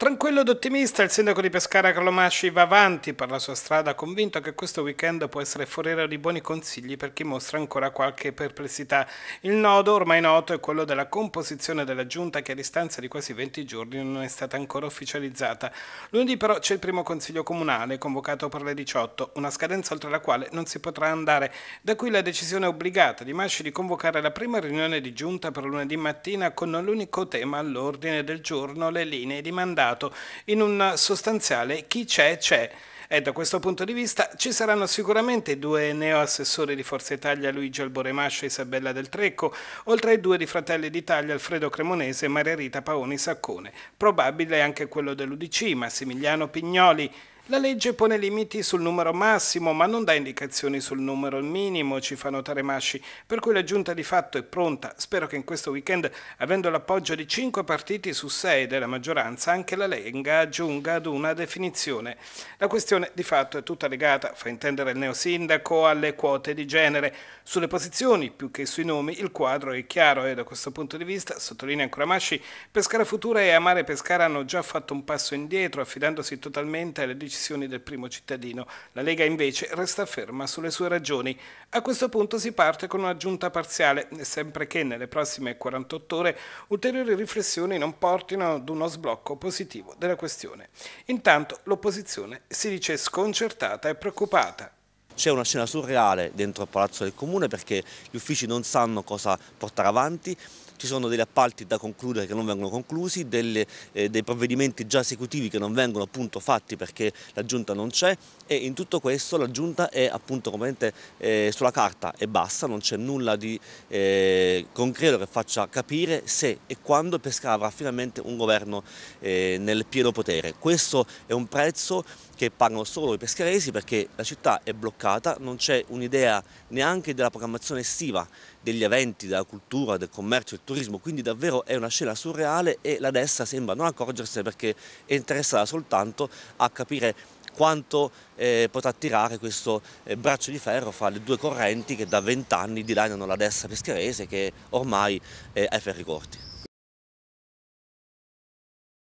Tranquillo ed ottimista, il sindaco di Pescara Carlomasci va avanti per la sua strada, convinto che questo weekend può essere foriero di buoni consigli per chi mostra ancora qualche perplessità. Il nodo, ormai noto, è quello della composizione della giunta che a distanza di quasi 20 giorni non è stata ancora ufficializzata. Lunedì però c'è il primo consiglio comunale, convocato per le 18, una scadenza oltre la quale non si potrà andare. Da qui la decisione obbligata di Masci di convocare la prima riunione di giunta per lunedì mattina con l'unico tema all'ordine del giorno, le linee di mandato mercato in un sostanziale chi c'è c'è. E da questo punto di vista ci saranno sicuramente due neoassessori di Forza Italia Luigi Alboremascio e Isabella Del Trecco, oltre ai due di Fratelli d'Italia Alfredo Cremonese e Maria Rita Paoni Saccone. Probabile anche quello dell'Udc, Massimiliano Pignoli, la legge pone limiti sul numero massimo, ma non dà indicazioni sul numero minimo, ci fa notare Masci, per cui la giunta di fatto è pronta. Spero che in questo weekend, avendo l'appoggio di cinque partiti su sei della maggioranza, anche la Lega giunga ad una definizione. La questione di fatto è tutta legata, fa intendere il neosindaco, alle quote di genere. Sulle posizioni, più che sui nomi, il quadro è chiaro e da questo punto di vista, sottolinea ancora Masci, Pescara Futura e Amare Pescara hanno già fatto un passo indietro, affidandosi totalmente alle decisioni decisioni del primo cittadino. La Lega invece resta ferma sulle sue ragioni. A questo punto si parte con una giunta parziale, sempre che nelle prossime 48 ore ulteriori riflessioni non portino ad uno sblocco positivo della questione. Intanto l'opposizione si dice sconcertata e preoccupata. C'è una scena surreale dentro il Palazzo del Comune perché gli uffici non sanno cosa portare avanti, ci sono degli appalti da concludere che non vengono conclusi, delle, eh, dei provvedimenti già esecutivi che non vengono appunto fatti perché la giunta non c'è e in tutto questo la giunta è appunto eh, sulla carta e basta, non c'è nulla di eh, concreto che faccia capire se e quando Pescara avrà finalmente un governo eh, nel pieno potere. Questo è un prezzo che pagano solo i pescaresi perché la città è bloccata mancata, non c'è un'idea neanche della programmazione estiva, degli eventi, della cultura, del commercio, del turismo, quindi davvero è una scena surreale e la destra sembra non accorgersene perché è interessata soltanto a capire quanto eh, potrà tirare questo eh, braccio di ferro fra le due correnti che da vent'anni dilaniano la destra pescherese che ormai eh, ha i ferri corti.